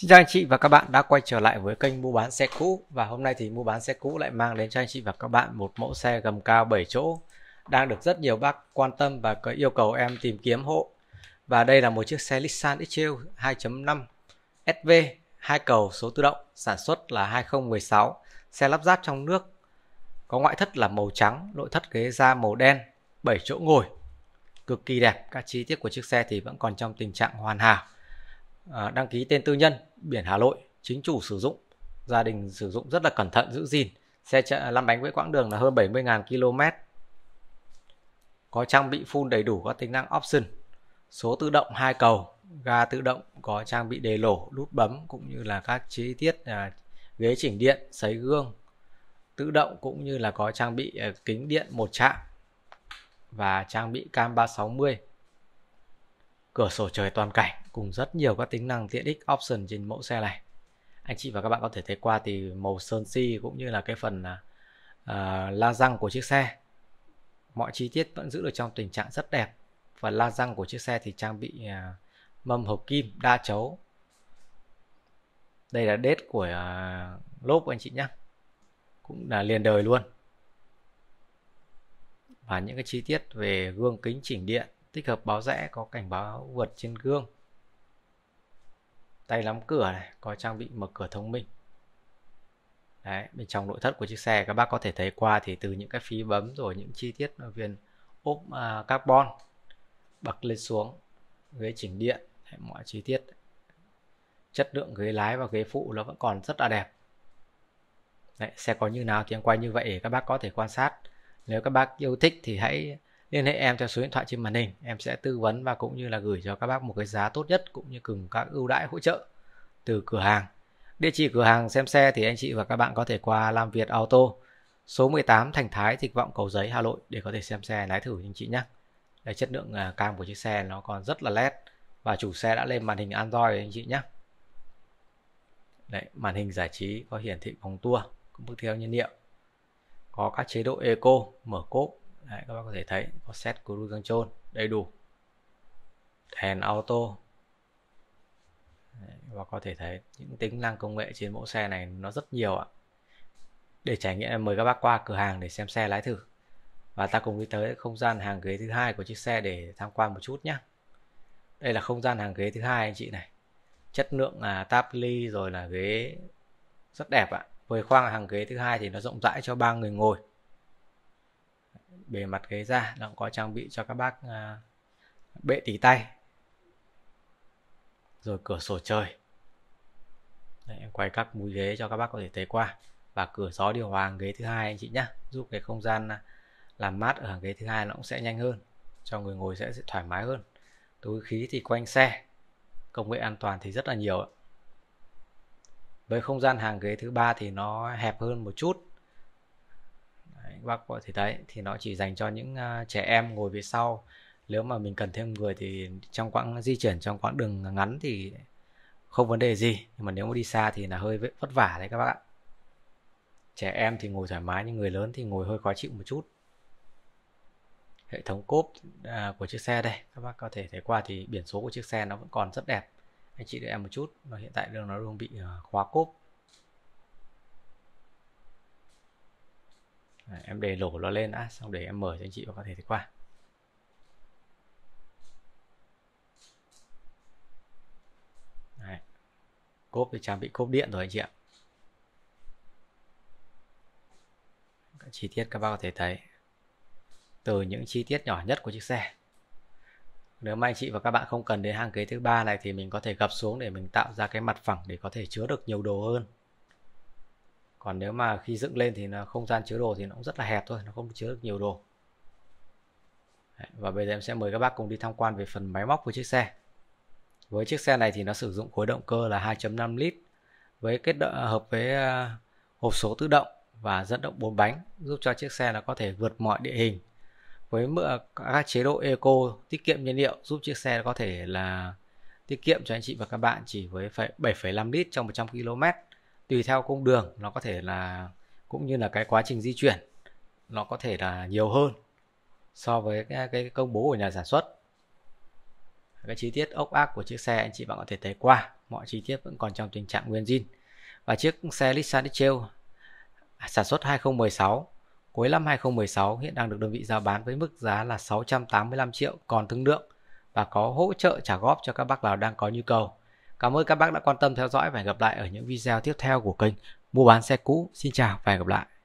Xin chào anh chị và các bạn đã quay trở lại với kênh mua bán xe cũ và hôm nay thì mua bán xe cũ lại mang đến cho anh chị và các bạn một mẫu xe gầm cao 7 chỗ đang được rất nhiều bác quan tâm và có yêu cầu em tìm kiếm hộ. Và đây là một chiếc xe Nissan X-Trail 2.5 SV hai cầu số tự động sản xuất là 2016 xe lắp ráp trong nước có ngoại thất là màu trắng nội thất ghế da màu đen 7 chỗ ngồi cực kỳ đẹp các chi tiết của chiếc xe thì vẫn còn trong tình trạng hoàn hảo à, đăng ký tên tư nhân biển Hà Nội chính chủ sử dụng gia đình sử dụng rất là cẩn thận giữ gìn xe chạy lăn bánh với quãng đường là hơn 70.000 km có trang bị full đầy đủ các tính năng option số tự động hai cầu ga tự động có trang bị đề lổ nút bấm cũng như là các chi tiết à, ghế chỉnh điện sấy gương tự động cũng như là có trang bị à, kính điện một chạm và trang bị cam 360 cửa sổ trời toàn cảnh cùng rất nhiều các tính năng tiện ích option trên mẫu xe này anh chị và các bạn có thể thấy qua thì màu sơn xi si cũng như là cái phần uh, la răng của chiếc xe mọi chi tiết vẫn giữ được trong tình trạng rất đẹp và la răng của chiếc xe thì trang bị uh, mâm hộp kim đa chấu đây là đết của uh, lốp anh chị nhé cũng là liền đời luôn và những cái chi tiết về gương kính chỉnh điện tích hợp báo rẽ có cảnh báo vượt trên gương tay nắm cửa này có trang bị mở cửa thông minh Đấy, bên trong nội thất của chiếc xe các bác có thể thấy qua thì từ những cái phí bấm rồi những chi tiết viên ốp à, carbon bậc lên xuống ghế chỉnh điện mọi chi tiết chất lượng ghế lái và ghế phụ nó vẫn còn rất là đẹp Đấy, xe có như nào thì em quay như vậy để các bác có thể quan sát nếu các bác yêu thích thì hãy liên hệ em theo số điện thoại trên màn hình em sẽ tư vấn và cũng như là gửi cho các bác một cái giá tốt nhất cũng như cùng các ưu đãi hỗ trợ từ cửa hàng địa chỉ cửa hàng xem xe thì anh chị và các bạn có thể qua làm Việt Auto số 18 Thành Thái Dịch Vọng Cầu Giấy Hà Nội để có thể xem xe lái thử anh chị nhé Đây, chất lượng à, cam của chiếc xe nó còn rất là led và chủ xe đã lên màn hình Android anh chị nhé Đấy, màn hình giải trí có hiển thị vòng tua cũng bước theo nhiên liệu có các chế độ eco mở cốp Đấy, các bác có thể thấy offset cruise control đầy đủ đèn auto và có thể thấy những tính năng công nghệ trên mẫu xe này nó rất nhiều ạ để trải nghiệm mời các bác qua cửa hàng để xem xe lái thử và ta cùng đi tới không gian hàng ghế thứ hai của chiếc xe để tham quan một chút nhé đây là không gian hàng ghế thứ hai anh chị này chất lượng là táp ly rồi là ghế rất đẹp ạ với khoang hàng ghế thứ hai thì nó rộng rãi cho ba người ngồi bề mặt ghế da nó cũng có trang bị cho các bác à, bệ tỉ tay rồi cửa sổ trời Đấy, em quay các mũi ghế cho các bác có thể thấy qua và cửa gió điều hòa ghế thứ hai anh chị nhé giúp cái không gian à, làm mát ở hàng ghế thứ hai nó cũng sẽ nhanh hơn cho người ngồi sẽ, sẽ thoải mái hơn túi khí thì quanh xe công nghệ an toàn thì rất là nhiều với không gian hàng ghế thứ ba thì nó hẹp hơn một chút bác vợ thì đấy thì nó chỉ dành cho những uh, trẻ em ngồi phía sau nếu mà mình cần thêm người thì trong quãng di chuyển trong quãng đường ngắn thì không vấn đề gì nhưng mà nếu mà đi xa thì là hơi vất vả đấy các bác ạ trẻ em thì ngồi thoải mái nhưng người lớn thì ngồi hơi khó chịu một chút hệ thống cốp à, của chiếc xe đây các bác có thể thấy qua thì biển số của chiếc xe nó vẫn còn rất đẹp anh chị đợi em một chút và hiện tại đường nó đang bị à, khóa cốp à, em để lổ nó lên đã xong để em mở cho anh chị và có thể thấy qua Đấy. cốp thì trang bị cốp điện rồi anh chị ạ các chi tiết các bác có thể thấy từ những chi tiết nhỏ nhất của chiếc xe nếu mà anh chị và các bạn không cần đến hàng ghế thứ ba này thì mình có thể gập xuống để mình tạo ra cái mặt phẳng để có thể chứa được nhiều đồ hơn còn nếu mà khi dựng lên thì là không gian chứa đồ thì nó cũng rất là hẹp thôi nó không chứa được nhiều đồ Đấy, và bây giờ em sẽ mời các bác cùng đi tham quan về phần máy móc của chiếc xe với chiếc xe này thì nó sử dụng khối động cơ là 2.5 lít với kết đợ, à, hợp với à, hộp số tự động và dẫn động bốn bánh giúp cho chiếc xe là có thể vượt mọi địa hình với à, các chế độ eco tiết kiệm nhiên liệu giúp chiếc xe có thể là tiết kiệm cho anh chị và các bạn chỉ với 7,5 lít trong 100 km tùy theo cung đường nó có thể là cũng như là cái quá trình di chuyển nó có thể là nhiều hơn so với cái, cái công bố của nhà sản xuất cái chi tiết ốc ác của chiếc xe anh chị bạn có thể thấy qua mọi chi tiết vẫn còn trong tình trạng nguyên zin và chiếc xe Nissan Trail à, sản xuất 2016 cuối năm 2016 hiện đang được đơn vị giao bán với mức giá là 685 triệu còn thương lượng và có hỗ trợ trả góp cho các bác nào đang có nhu cầu Cảm ơn các bác đã quan tâm theo dõi và hẹn gặp lại ở những video tiếp theo của kênh Mua bán xe cũ. Xin chào và hẹn gặp lại.